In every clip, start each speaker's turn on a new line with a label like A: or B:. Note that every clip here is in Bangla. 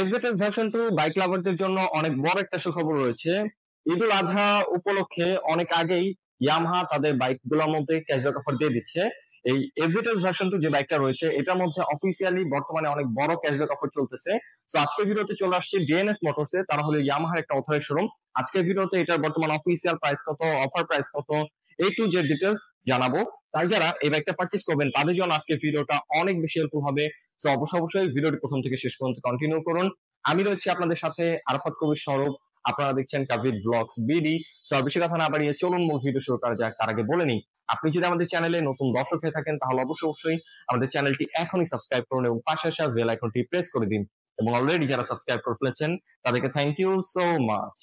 A: এফজেটেস ভার্সন টু বাইক লাভারদের জন্য অনেক বড় একটা সুখবর রয়েছে ঈদুল আজহা উপলক্ষে অনেক আগেই ইয়ামহা তাদের বাইক মধ্যে ক্যাশব্যাক অফার দিয়ে দিচ্ছে এই এফজেটেস ভার্সন টু যে বাইকটা রয়েছে এটার মধ্যে অফিসিয়ালি বর্তমানে অনেক বড় ক্যাশব্যাক অফার চলতেছে তো আজকে ভিডিওতে চলে আসছে ডিএনএস মোটরসে তারা হলো ইয়ামাহার একটা অথরের শোরুম আজকের ভিডিওতে এটার বর্তমান অফিসিয়াল প্রাইস কত অফার প্রাইস কত এ টু জেড ডিটেলস জানাবো তাই যারা এই বাইকটা পার্চেস করবেন তাদের জন্য আজকে ভিডিওটা অনেক বেশি হেল্পফুল হবে তো অবশ্যই অবশ্যই ভিডিওটি প্রথম থেকে শেষ পর্যন্ত কন্টিনিউ করুন আমি রয়েছি আপনাদের সাথে আরাফাত কবির সৌরভ আপনারা দেখছেন কাভিড ব্লগস বিডি সো বেশি কথা না বাড়িয়ে চলুন মূল ভিডিও শুরু করা যাক তার আগে বলে নিই আপনি যদি আমাদের চ্যানেলে নতুন দর্শক হয়ে থাকেন তাহলে অবশ্যই অবশ্যই আমাদের চ্যানেলটি এখনই সাবস্ক্রাইব করুন এবং পাশে আসা বেল আইকনটি প্রেস করে দিন এবং অলরেডি যারা সাবস্ক্রাইব করে ফেলেছেন তাদেরকে thank you so much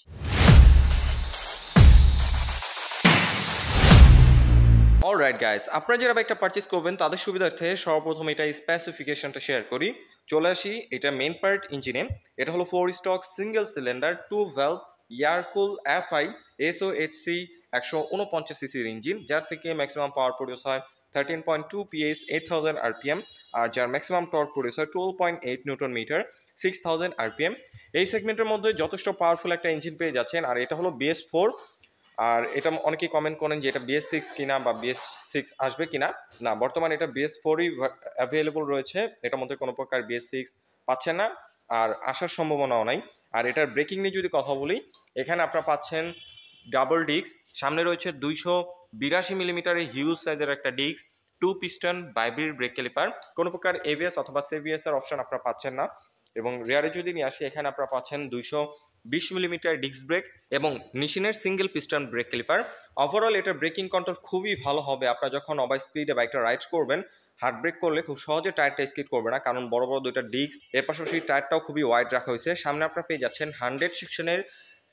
A: all right guys আপনারা যারা বাইকটা পারচেস করবেন তাদের সুবিধার্থে সর্বপ্রথম এটা স্পেসিফিকেশনটা শেয়ার করি চলে আসি এটা মেন পার্ট ইঞ্জিনে এটা হলো four stroke single cylinder two valve air cool F I SO H C একশো উনপঞ্চাশ সিসির ইঞ্জিন যার থেকে ম্যাক্সিমাম পাওয়ার প্রডিউস হয় thirteen point two PS eight thousand RPM আর যার ম্যাক্সিমাম টর্ক প্রডিউস হয় twelve point eight newton metre six thousand RPM এই সেগমেন্টের মধ্যে যথেষ্ট পাওয়ারফুল একটা ইঞ্জিন পেয়ে যাচ্ছেন আর এটা হলো বিএস ফোর আর এটা অনেকেই কমেন্ট করেন যে এটা বিএস সিক্স কিনা বা বিএস সিক্স আসবে কিনা না বর্তমানে এটা বিএস ফোরই অ্যাভেলেবল রয়েছে এটার মধ্যে কোনো প্রকার বিএস সিক্স পাচ্ছে না আর আসার সম্ভাবনাও নাই আর এটার ব্রেকিং নিয়ে যদি কথা বলি এখানে আপনারা পাচ্ছেন ডাবল ডিস্ক সামনে রয়েছে দুইশো বিরাশি মিলিমিটারের হিউজ সাইজের একটা disc two piston ByBre brake caliper কোনো প্রকার এবিএস অথবা সেভিএস এর অপশন আপনারা পাচ্ছেন না এবং রেয়ারে যদি নিয়ে আসি এখানে আপনারা পাচ্ছেন দুইশো বিশ মিলিমিটার ডিস্ক ব্রেক এবং নিশিনের single piston brake caliper overall এটার ব্রেকিং কন্ট্রোল খুবই ভালো হবে আপনারা যখন অবাই স্পিডে বাইকটা রাইড করবেন হার্ড ব্রেক করলে খুব সহজে টায়ারটা স্কিট করবে না কারণ বড় বড় দুইটা ডিস্ক এর পাশাপাশি টায়ারটাও খুবই ওয়াইড রাখা হয়েছে সামনে আপনারা পেয়ে যাচ্ছেন হান্ড্রেড সেকশনের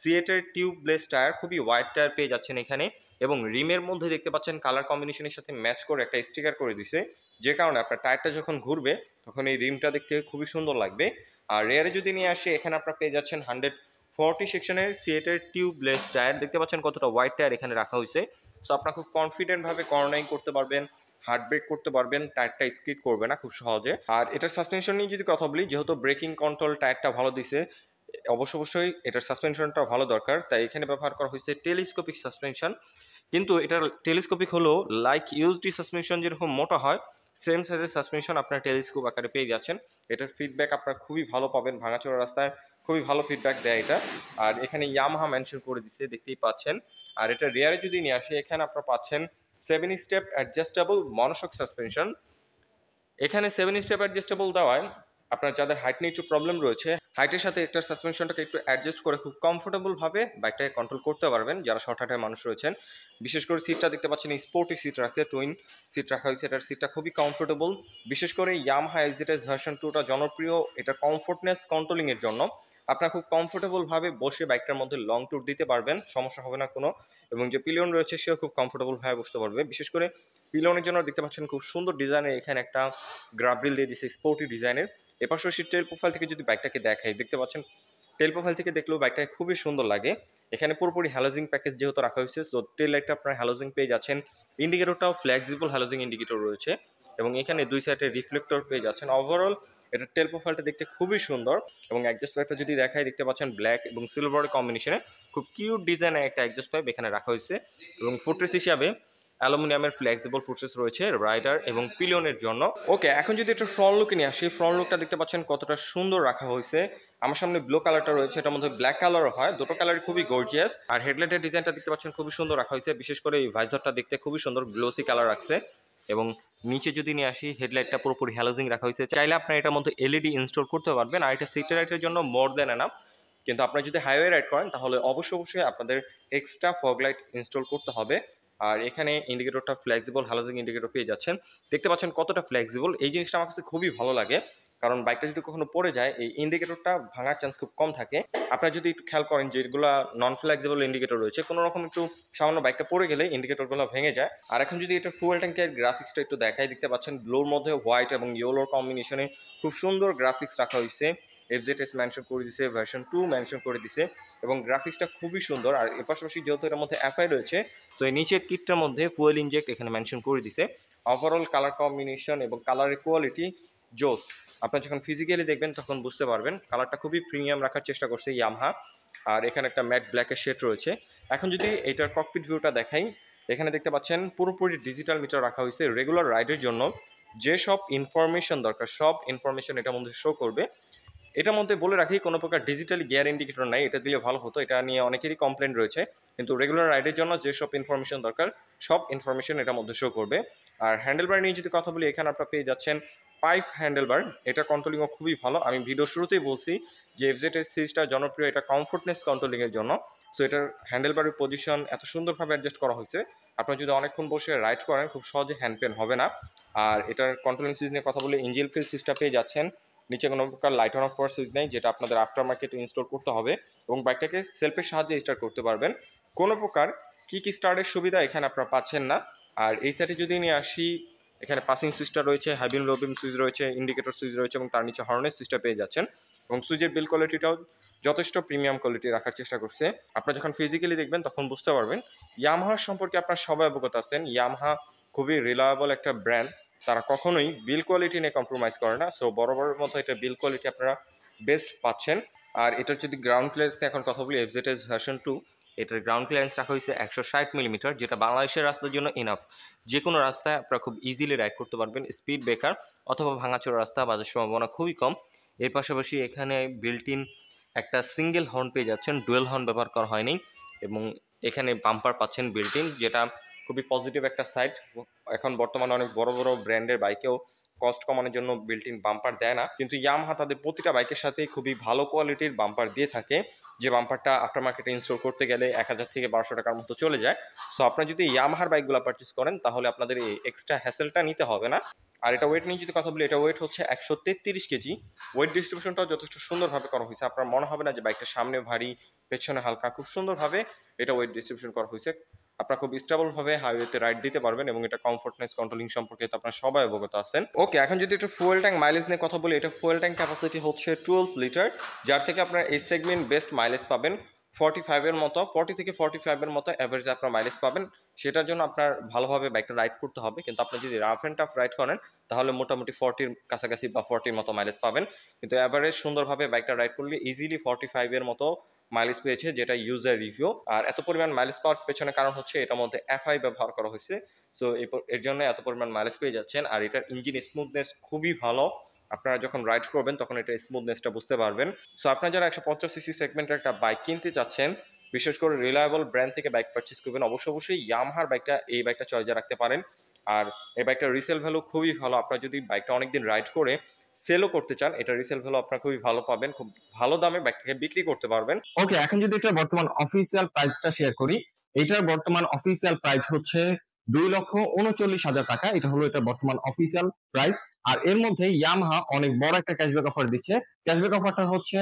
A: সিয়েটের টিউবলেস টায়ার খুবই ওয়াইড টায়ার পেয়ে যাচ্ছেন এখানে এবং রিমের মধ্যে দেখতে পাচ্ছেন কালার কম্বিনেশনের সাথে ম্যাচ করে একটা স্টিকার করে দিছে যে কারণে আপনার টায়ারটা যখন ঘুরবে তখন এই রিমটা দেখতে খুবই সুন্দর লাগবে আর রেয়ারে যদি নিয়ে আসে এখানে আপনারা পেয়ে যাচ্ছেন হান্ড্রেড ফর্টি সেকশনের সিয়েটের টিউবলেস টায়ার দেখতে পাচ্ছেন কতটা হোয়াইট টায়ার এখানে রাখা হয়েছে সো আপনার খুব কনফিডেন্টভাবে কর্নারিং করতে পারবেন হার্ড ব্রেক করতে পারবেন টায়ারটা স্কিড করবে না খুব সহজে আর এটার সাসপেনশন নিয়ে যদি কথা বলি যেহেতু ব্রেকিং কন্ট্রোল টায়ারটা ভালো দিছে অবশ্য অবশ্যই এটার সাসপেনশনটা ভালো দরকার তাই এখানে ব্যবহার করা হয়েছে টেলিস্কোপিক সাসপেনশন কিন্তু এটার টেলিস্কোপিক হলো লাইক ইউজডি সাসপেনশন যেরকম মোটা হয় সেম সাইজের সাসপেনশন আপনার টেলিস্কোপ আকারে পেয়ে যাচ্ছেন এটার ফিডব্যাক আপনার খুবই ভালো পাবেন ভাঙাচোরা রাস্তায় খুবই ভালো ফিডব্যাক দেয় এটা আর এখানে ইয়ামহা মেনশন করে দিছে দেখতেই পাচ্ছেন আর এটা রেয়ারে যদি নিয়ে আসে এখানে আপনারা পাচ্ছেন seven step adjustable monoshock suspension এখানে সেভেন স্টেপ অ্যাডজাস্টেবল দেওয়ায় আপনার যাদের হাইট নিয়ে একটু প্রবলেম রয়েছে হাইটের সাথে একটা সাসপেনশনটাকে একটু অ্যাডজাস্ট করে খুব কমফোর্টেবলভাবে বাইকটাকে কন্ট্রোল করতে পারবেন যারা শর্ট হাইটের মানুষ রয়েছেন বিশেষ করে সিটটা দেখতে পাচ্ছেন স্পোর্টি সিট রাখছে টুইন সিট রাখা হয়েছে এটার সিটটা খুবই কমফোর্টেবল বিশেষ করে ইয়াম হাই এক্সিটাস ভার্সন টুটা জনপ্রিয় এটা কমফোর্টনেস কন্ট্রোলিংয়ের জন্য আপনারা খুব কমফোর্টেবলভাবে বসে বাইকটার মধ্যে লং ট্যুর দিতে পারবেন সমস্যা হবে না কোনো এবং যে পিলিয়ন রয়েছে সেও খুব ভাবে বসতে পারবে বিশেষ করে পিলিয়নের জন্য দেখতে পাচ্ছেন খুব সুন্দর ডিজাইনের এখানে একটা গ্রাবরিল দিয়ে দিয়েছে স্পোর্টি ডিজাইনের এপাশে সে টেল প্রোফাইল থেকে যদি বাইকটাকে দেখাই দেখতে পাচ্ছেন টেল প্রোফাইল থেকে দেখলেও বাইকটা খুবই সুন্দর লাগে এখানে পুরোপুরি হ্যালোজিং প্যাকেজ যেহেতু রাখা হয়েছে সো টেল লাইটটা আপনার হ্যালোজিং পেয়ে যাচ্ছেন ইন্ডিকেটরটাও ফ্লেক্সিবল হ্যালোজিং ইন্ডিকেটর রয়েছে এবং এখানে দুই সাইডে রিফ্লেক্টর পেয়ে যাচ্ছেন ওভারঅল এটা টেল প্রোফাইলটা দেখতে খুবই সুন্দর এবং অ্যাডজাস্ট পাইপটা যদি দেখায় দেখতে পাচ্ছেন ব্ল্যাক এবং সিলভার কম্বিনেশনে খুব কিউট ডিজাইনের একটা অ্যাডজাস্ট পাইপ এখানে রাখা হয়েছে এবং ফুটরেস হিসাবে অ্যালুমিনিয়ামের ফ্লেক্সিবল ফুটরেস রয়েছে রাইডার এবং পিলিয়নের জন্য ওকে এখন যদি একটা ফ্রন্ট লুকে নিয়ে আসি ফ্রন্ট লুকটা দেখতে পাচ্ছেন কতটা সুন্দর রাখা হয়েছে আমার সামনে ব্লু কালারটা রয়েছে এটার মধ্যে ব্ল্যাক কালার হয় দুটো কালারই খুবই গর্জিয়াস আর হেডলাইটের ডিজাইনটা দেখতে পাচ্ছেন খুবই সুন্দর রাখা হয়েছে বিশেষ করে এই ভাইজারটা দেখতে খুবই সুন্দর গ্লোসি কালার রাখছে এবং নিচে যদি নিয়ে আসি হেডলাইটটা পুরোপুরি হ্যালোজিং রাখা হয়েছে চাইলে আপনার এটার মধ্যে এলইডি ইনস্টল করতে পারবেন আর এটা সিটি লাইটের জন্য মোর দেন এনাফ কিন্তু আপনি যদি হাইওয়ে রাইড করেন তাহলে অবশ্যই অবশ্যই আপনাদের এক্সট্রা ফগ লাইট ইনস্টল করতে হবে আর এখানে ইন্ডিকেটরটা ফ্লেক্সিবল হ্যালোজিং ইন্ডিকেটর পেয়ে যাচ্ছেন দেখতে পাচ্ছেন কতটা ফ্লেক্সিবল এই জিনিসটা আমার কাছে খুবই ভালো লাগে কারণ বাইকটা যদি কখনো পড়ে যায় এই ইন্ডিকেটরটা ভাঙার চান্স খুব কম থাকে আপনারা যদি একটু খেয়াল করেন যে এগুলো নন ফ্লেক্সিবল ইন্ডিকেটর রয়েছে কোনো রকম একটু সামান্য বাইকটা পড়ে গেলে ইন্ডিকেটরগুলো ভেঙে যায় আর এখন যদি এটা ফুয়েল ট্যাঙ্কের গ্রাফিক্সটা একটু দেখাই দেখতে পাচ্ছেন ব্লোর মধ্যে হোয়াইট এবং ইয়েলোর কম্বিনেশনে খুব সুন্দর গ্রাফিক্স রাখা হয়েছে এস মেনশন করে দিছে ভার্সন টু মেনশন করে দিছে এবং গ্রাফিক্সটা খুবই সুন্দর আর এর পাশাপাশি যেহেতু এটার মধ্যে এফআই রয়েছে তো এই নিচের কিটটার মধ্যে ফুয়েল ইনজেক্ট এখানে মেনশন করে দিছে ওভারঅল কালার কম্বিনেশন এবং কালারের কোয়ালিটি জোস আপনার যখন ফিজিক্যালি দেখবেন তখন বুঝতে পারবেন কালারটা খুবই প্রিমিয়াম রাখার চেষ্টা করছে ইয়ামহা আর এখানে একটা ম্যাট ব্ল্যাকের শেড রয়েছে এখন যদি এটার ককপিট ভিউটা দেখাই এখানে দেখতে পাচ্ছেন পুরোপুরি ডিজিটাল মিটার রাখা হয়েছে রেগুলার রাইডের জন্য যে সব ইনফরমেশন দরকার সব ইনফরমেশন এটার মধ্যে শো করবে এটার মধ্যে বলে রাখি কোনো প্রকার ডিজিটাল গিয়ার ইন্ডিকেটর নাই এটা দিলে ভালো হতো এটা নিয়ে অনেকেরই কমপ্লেন রয়েছে কিন্তু রেগুলার রাইডের জন্য যেসব ইনফরমেশন দরকার সব ইনফরমেশন এটার মধ্যে শো করবে আর হ্যান্ডেল বার নিয়ে যদি কথা বলি এখানে আপনারা পেয়ে যাচ্ছেন পাইপ হ্যান্ডেলবার এটা কন্ট্রোলিংও খুবই ভালো আমি ভিডিও শুরুতেই বলছি যে এফজেড এস সিরিজটা জনপ্রিয় এটা কমফোর্টনেস কন্ট্রোলিংয়ের জন্য সো এটার হ্যান্ডেলবারের পজিশন এত সুন্দরভাবে অ্যাডজাস্ট করা হয়েছে আপনারা যদি অনেকক্ষণ বসে রাইড করেন খুব সহজে হ্যান্ড পেন হবে না আর এটার কন্ট্রোলিং সিরিজ নিয়ে কথা বলে ইঞ্জিল ফিল সুইচটা পেয়ে যাচ্ছেন নিচে কোনো প্রকার লাইট অন অফ করার সুইচ নেই যেটা আপনাদের আফটার মার্কেটে ইনস্টল করতে হবে এবং বাইকটাকে সেলফের সাহায্যে স্টার্ট করতে পারবেন কোনো প্রকার কী কী স্টার্টের সুবিধা এখানে আপনারা পাচ্ছেন না আর এই সাইডে যদি নিয়ে আসি এখানে পাসিং সুইচটা রয়েছে হ্যাভিন লোবিন সুইচ রয়েছে ইন্ডিকেটর সুইচ রয়েছে এবং তার নিচে হর্নের সুইচটা পেয়ে যাচ্ছেন এবং সুইচের বিল কোয়ালিটিটাও যথেষ্ট প্রিমিয়াম কোয়ালিটি রাখার চেষ্টা করছে আপনারা যখন ফিজিক্যালি দেখবেন তখন বুঝতে পারবেন ইয়ামহা সম্পর্কে আপনার সবাই অবগত আছেন ইয়ামহা খুবই রিলায়েবল একটা ব্র্যান্ড তারা কখনোই বিল কোয়ালিটি নিয়ে কম্প্রোমাইজ করে না সো বড়োর মতো এটা বিল কোয়ালিটি আপনারা বেস্ট পাচ্ছেন আর এটার যদি গ্রাউন্ড ক্লিয়ারেন্স এখন কথা বলি এফজেটেজ ভার্সন টু এটার গ্রাউন্ড ক্লিয়ারেন্স রাখা হয়েছে একশো ষাট মিলিমিটার যেটা বাংলাদেশের রাস্তার জন্য ইনাফ যে কোনো রাস্তায় আপনারা খুব ইজিলি রাইড করতে পারবেন স্পিড ব্রেকার অথবা ভাঙাচোর রাস্তা বাজার সম্ভাবনা খুবই কম এর পাশাপাশি এখানে বিল্ট ইন একটা সিঙ্গেল হর্ন পেয়ে যাচ্ছেন ডুয়েল হর্ন ব্যবহার করা হয়নি এবং এখানে বাম্পার পাচ্ছেন বিল্ট ইন যেটা খুবই পজিটিভ একটা সাইড এখন বর্তমানে অনেক বড় বড় ব্র্যান্ডের বাইকেও কস্ট কমানোর জন্য বিল্ট বাম্পার দেয় না কিন্তু ইয়ামাহা তাদের প্রতিটা বাইকের সাথে খুবই ভালো কোয়ালিটির বাম্পার দিয়ে থাকে যে বাম্পারটা আফটার মার্কেটে ইনস্টল করতে গেলে এক হাজার থেকে বারোশো টাকার মতো চলে যায় সো আপনার যদি ইয়ামাহার বাইকগুলো পার্চেস করেন তাহলে আপনাদের এই এক্সট্রা হ্যাসেলটা নিতে হবে না আর এটা ওয়েট নিয়ে যদি কথা বলি এটা ওয়েট হচ্ছে একশো তেত্রিশ কেজি ওয়েট ডিস্ট্রিবিউশনটাও যথেষ্ট সুন্দরভাবে করা হয়েছে আপনার মনে হবে না যে বাইকটা সামনে ভারী পেছনে হালকা খুব সুন্দরভাবে এটা ওয়েট ডিস্ট্রিবিউশন করা হয়েছে আপনারা খুব স্টেবলভাবে হাইওয়েতে রাইড দিতে পারবেন এবং এটা কমফোর্টনেস কন্ট্রোলিং সম্পর্কে তো আপনারা সবাই অবগত আছেন ওকে এখন যদি একটু ফুয়েল ট্যাঙ্ক মাইলেজ নিয়ে কথা বলি এটা ফুয়েল ট্যাঙ্ক ক্যাপাসিটি হচ্ছে টুয়েলভ লিটার যার থেকে আপনার এই সেগমেন্ট বেস্ট মাইলেজ পাবেন ফর্টি ফাইভের মতো ফর্টি থেকে ফর্টি ফাইভের মতো অ্যাভারেজ আপনার মাইলেজ পাবেন সেটার জন্য আপনার ভালোভাবে বাইকটা রাইড করতে হবে কিন্তু আপনি যদি রাফ অ্যান্ড টাফ রাইড করেন তাহলে মোটামুটি ফর্টির কাছাকাছি বা ফর্টির মতো মাইলেজ পাবেন কিন্তু অ্যাভারেজ সুন্দরভাবে বাইকটা রাইড করলে ইজিলি ফর্টি ফাইভের মতো মাইলেজ পেয়েছে যেটা ইউজার রিভিউ আর এত পরিমাণ মাইলেজ পাওয়ার পেছনে কারণ হচ্ছে এটার মধ্যে এফআই ব্যবহার করা হয়েছে সো এর জন্য এত পরিমাণ মাইলেজ পেয়ে যাচ্ছেন আর এটার ইঞ্জিন স্মুথনেস খুবই ভালো আপনারা যখন রাইড করবেন তখন এটা স্মুথনেসটা বুঝতে পারবেন সো আপনারা যারা একশো পঞ্চাশ সিসি সেগমেন্টের একটা বাইক কিনতে চাচ্ছেন বিশেষ করে রিলায়েবল ব্র্যান্ড থেকে বাইক পারচেস করবেন অবশ্য অবশ্যই ইয়ামহার বাইকটা এই বাইকটা চয়েজে রাখতে পারেন আর এই বাইকটার রিসেল ভ্যালু খুবই ভালো আপনারা যদি বাইকটা অনেকদিন রাইড করে সেলও করতে চান এটা রিসেল ভ্যালু আপনারা খুবই ভালো পাবেন খুব ভালো দামে ব্যাগটাকে বিক্রি করতে পারবেন ওকে এখন যদি এটা বর্তমান অফিসিয়াল প্রাইসটা শেয়ার করি এটার বর্তমান অফিসিয়াল প্রাইস হচ্ছে দুই লক্ষ উনচল্লিশ হাজার টাকা এটা হলো এটা বর্তমান অফিসিয়াল প্রাইস আর এর মধ্যে ইয়ামহা অনেক বড় একটা ক্যাশব্যাক অফার দিচ্ছে ক্যাশব্যাক অফারটা হচ্ছে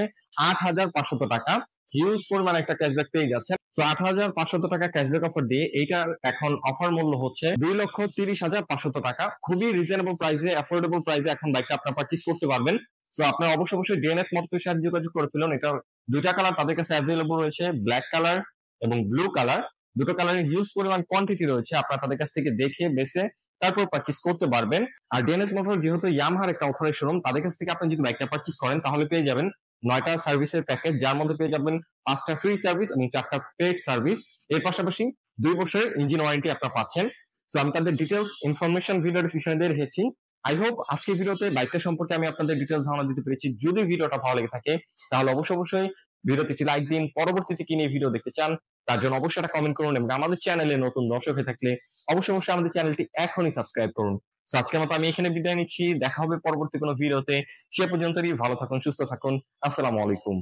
A: আট হাজার পাঁচশত টাকা হিউজ পরিমাণ একটা ক্যাশব্যাক পেয়ে যাচ্ছে তো আট হাজার পাঁচশত টাকা ক্যাশব্যাক অফার দিয়ে এইটার এখন অফার মূল্য হচ্ছে দুই লক্ষ তিরিশ হাজার পাঁচশত টাকা খুবই রিজনেবল প্রাইসে অ্যাফোর্ডেবল প্রাইসে এখন বাইকটা আপনার পার্চেস করতে পারবেন তো আপনার অবশ্যই অবশ্যই ডিএনএস মোটরসের সাথে যোগাযোগ করে ফেলুন এটার দুটা কালার তাদের কাছে অ্যাভেলেবল রয়েছে ব্ল্যাক কালার এবং ব্লু কালার দুটো কালারের হিউজ পরিমাণ কোয়ান্টিটি রয়েছে আপনার তাদের কাছ থেকে দেখে বেছে তারপর পার্চেস করতে পারবেন আর ডিএনএস মোটর যেহেতু ইয়ামহার একটা অথরের শোরুম তাদের কাছ থেকে আপনি যদি বাইকটা পার্চেস করেন তাহলে পেয়ে যাবেন নয়টা সার্ভিসের প্যাকেজ যার মধ্যে পেয়ে যাবেন পাঁচটা ফ্রি সার্ভিস এবং চারটা পেড সার্ভিস এর পাশাপাশি দুই বছরের ইঞ্জিন ওয়ারেন্টি আপনারা পাচ্ছেন সো আমি তাদের ডিটেলস ইনফরমেশন ভিডিও ডিসিশনে দিয়ে রেখেছি আই হোপ আজকে ভিডিওতে বাইকটা সম্পর্কে আমি আপনাদের ডিটেলস ধারণা দিতে পেরেছি যদি ভিডিওটা ভালো লেগে থাকে তাহলে অবশ্যই অবশ্যই ভিডিওতে একটি লাইক দিন পরবর্তীতে কি নিয়ে ভিডিও দেখতে চান তার জন্য অবশ্যই একটা কমেন্ট করুন এবং আমাদের চ্যানেলে নতুন দর্শক হয়ে থাকলে অবশ্যই অবশ্যই আমাদের চ্যানেলটি এখনই সাবস্ক্রাইব করুন আজকের মতো আমি এখানে বিদায় নিচ্ছি দেখা হবে পরবর্তী কোনো ভিডিওতে সে পর্যন্তই ভালো থাকুন সুস্থ থাকুন আসসালামু আলাইকুম